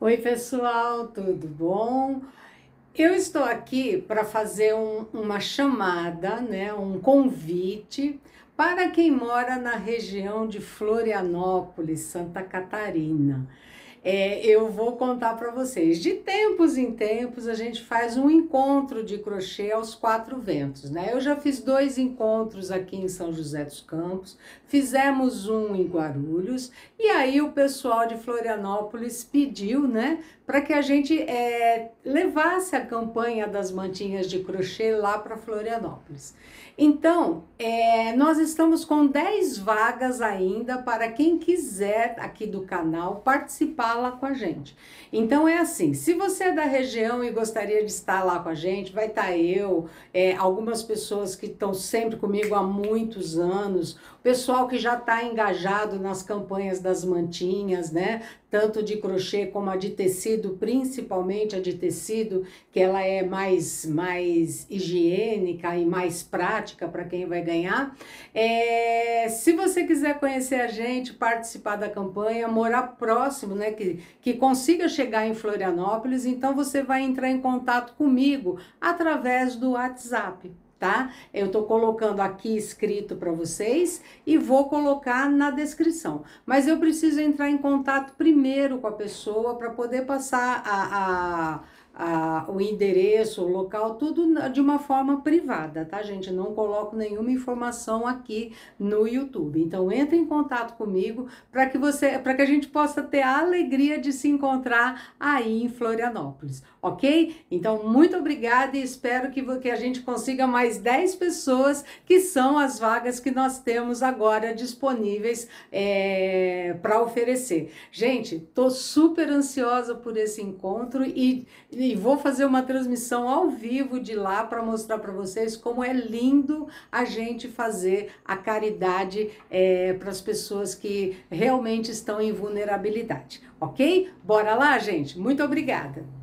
Oi, pessoal, tudo bom? Eu estou aqui para fazer um, uma chamada, né, um convite para quem mora na região de Florianópolis, Santa Catarina é, eu vou contar para vocês. De tempos em tempos, a gente faz um encontro de crochê aos quatro ventos, né? Eu já fiz dois encontros aqui em São José dos Campos, fizemos um em Guarulhos, e aí o pessoal de Florianópolis pediu, né, para que a gente é, levasse a campanha das mantinhas de crochê lá para Florianópolis. Então, é, nós estamos com 10 vagas ainda para quem quiser aqui do canal participar fala com a gente. Então é assim, se você é da região e gostaria de estar lá com a gente, vai estar tá eu, é, algumas pessoas que estão sempre comigo há muitos anos, o pessoal que já está engajado nas campanhas das mantinhas, né? Tanto de crochê como a de tecido, principalmente a de tecido, que ela é mais, mais higiênica e mais prática para quem vai ganhar. É, se você quiser conhecer a gente, participar da campanha, morar próximo, né? que, que consiga chegar em Florianópolis, então você vai entrar em contato comigo através do WhatsApp tá? Eu estou colocando aqui escrito para vocês e vou colocar na descrição. Mas eu preciso entrar em contato primeiro com a pessoa para poder passar a, a a, o endereço, o local, tudo de uma forma privada, tá, gente? Não coloco nenhuma informação aqui no YouTube. Então entre em contato comigo para que você, para que a gente possa ter a alegria de se encontrar aí em Florianópolis, ok? Então muito obrigada e espero que, que a gente consiga mais 10 pessoas que são as vagas que nós temos agora disponíveis. É para oferecer. Gente, estou super ansiosa por esse encontro e, e vou fazer uma transmissão ao vivo de lá para mostrar para vocês como é lindo a gente fazer a caridade é, para as pessoas que realmente estão em vulnerabilidade, ok? Bora lá, gente? Muito obrigada!